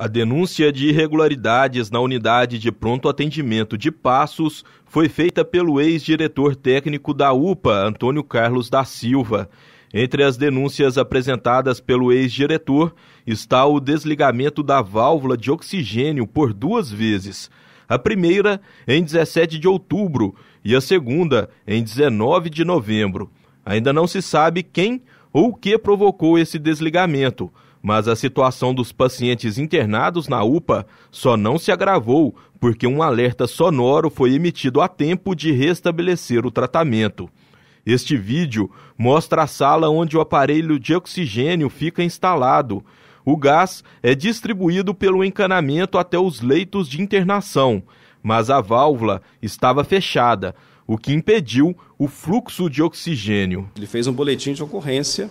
A denúncia de irregularidades na unidade de pronto atendimento de Passos foi feita pelo ex-diretor técnico da UPA, Antônio Carlos da Silva. Entre as denúncias apresentadas pelo ex-diretor está o desligamento da válvula de oxigênio por duas vezes. A primeira em 17 de outubro e a segunda em 19 de novembro. Ainda não se sabe quem ou o que provocou esse desligamento mas a situação dos pacientes internados na UPA só não se agravou porque um alerta sonoro foi emitido a tempo de restabelecer o tratamento. Este vídeo mostra a sala onde o aparelho de oxigênio fica instalado. O gás é distribuído pelo encanamento até os leitos de internação, mas a válvula estava fechada, o que impediu o fluxo de oxigênio. Ele fez um boletim de ocorrência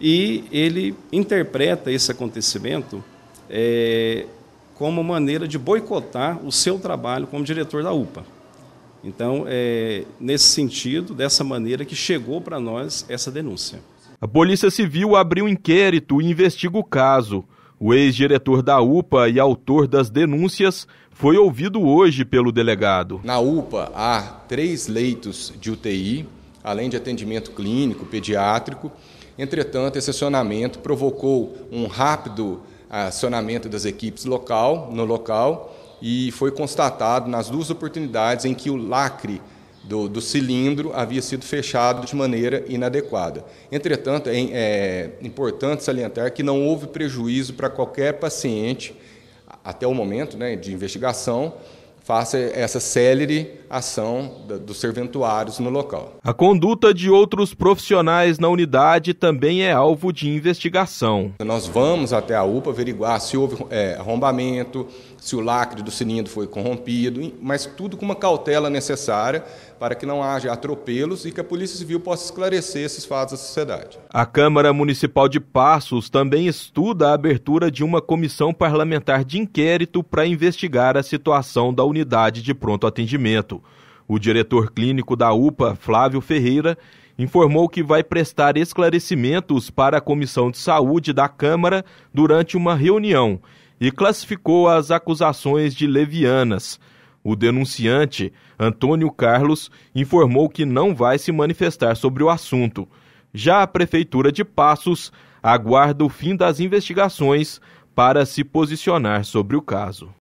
e ele interpreta esse acontecimento é, como maneira de boicotar o seu trabalho como diretor da UPA. Então, é nesse sentido, dessa maneira que chegou para nós essa denúncia. A Polícia Civil abriu um inquérito e investiga o caso. O ex-diretor da UPA e autor das denúncias foi ouvido hoje pelo delegado. Na UPA há três leitos de UTI, além de atendimento clínico, pediátrico, Entretanto, esse acionamento provocou um rápido acionamento das equipes local, no local e foi constatado nas duas oportunidades em que o lacre do, do, cilindro havia sido fechado de maneira inadequada. Entretanto, é, é, importante salientar que não houve prejuízo para qualquer paciente, até o momento né, de investigação, faça essa célere ação dos serventuários no local. A conduta de outros profissionais na unidade também é alvo de investigação. Nós vamos até a UPA averiguar se houve é, arrombamento, se o lacre do cilindro foi corrompido, mas tudo com uma cautela necessária para que não haja atropelos e que a Polícia Civil possa esclarecer esses fatos à sociedade. A Câmara Municipal de Passos também estuda a abertura de uma comissão parlamentar de inquérito para investigar a situação da unidade de pronto atendimento. Neto. O diretor clínico da UPA, Flávio Ferreira, informou que vai prestar esclarecimentos para a Comissão de Saúde da Câmara durante uma reunião e classificou as acusações de levianas. O denunciante, Antônio Carlos, informou que não vai se manifestar sobre o assunto. Já a Prefeitura de Passos aguarda o fim das investigações para se posicionar sobre o caso.